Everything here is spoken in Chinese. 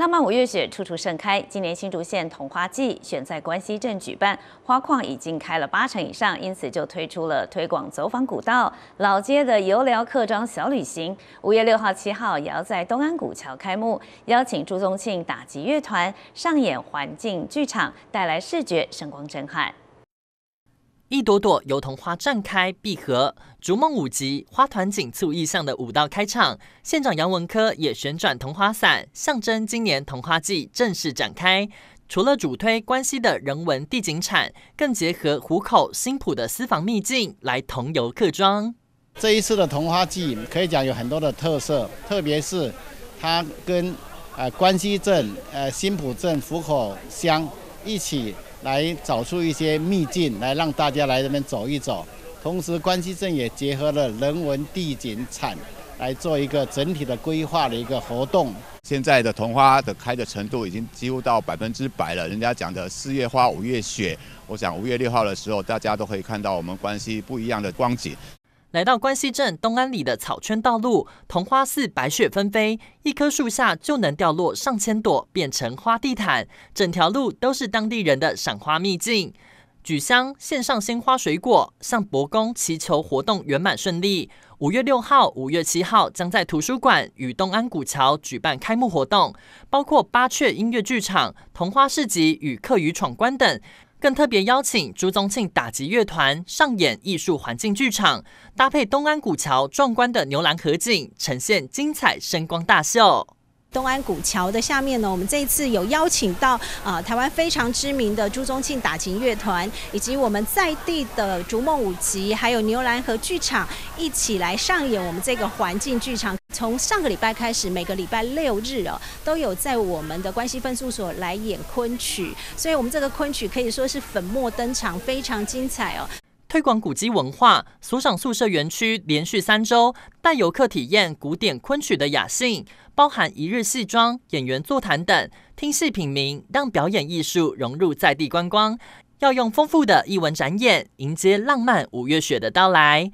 浪漫五月雪处处盛开，今年新竹县桐花季选在关西镇举办，花矿已经开了八成以上，因此就推出了推广走访古道老街的游聊客庄小旅行。五月六号、七号也要在东安古桥开幕，邀请朱宗庆打击乐团上演环境剧场，带来视觉声光震撼。一朵朵油桐花绽开闭合，逐梦舞集花团锦簇意象的舞道开场。县长杨文科也旋转桐花伞，象征今年桐花季正式展开。除了主推关西的人文地景产，更结合湖口、新浦的私房秘境来同游客庄。这一次的桐花季可以讲有很多的特色，特别是它跟呃关西镇、呃新浦镇、湖口乡一起。来找出一些秘境，来让大家来这边走一走。同时，关西镇也结合了人文、地景、产，来做一个整体的规划的一个活动。现在的桐花的开的程度已经几乎到百分之百了。人家讲的四月花，五月雪。我想五月六号的时候，大家都可以看到我们关西不一样的光景。来到关西镇东安里的草圈道路，桐花寺白雪纷飞，一棵树下就能掉落上千朵，变成花地毯。整条路都是当地人的赏花秘境。举香献上鲜花水果，向伯公祈求活动圆满顺利。五月六号、五月七号将在图书馆与东安古桥举办开幕活动，包括八雀音乐剧场、桐花市集与客语闯关等。更特别邀请朱宗庆打击乐团上演艺术环境剧场，搭配东安古桥壮观的牛栏河景，呈现精彩声光大秀。东安古桥的下面呢，我们这一次有邀请到啊台湾非常知名的朱宗庆打琴乐团，以及我们在地的逐梦舞集，还有牛栏河剧场一起来上演我们这个环境剧场。从上个礼拜开始，每个礼拜六日哦，都有在我们的关系分所来演昆曲，所以我们这个昆曲可以说是粉墨登场，非常精彩哦。推广古籍文化，所长宿舍园区连续三周带游客体验古典昆曲的雅兴。包含一日戏装、演员座谈等，听戏品茗，让表演艺术融入在地观光。要用丰富的艺文展演迎接浪漫五月雪的到来。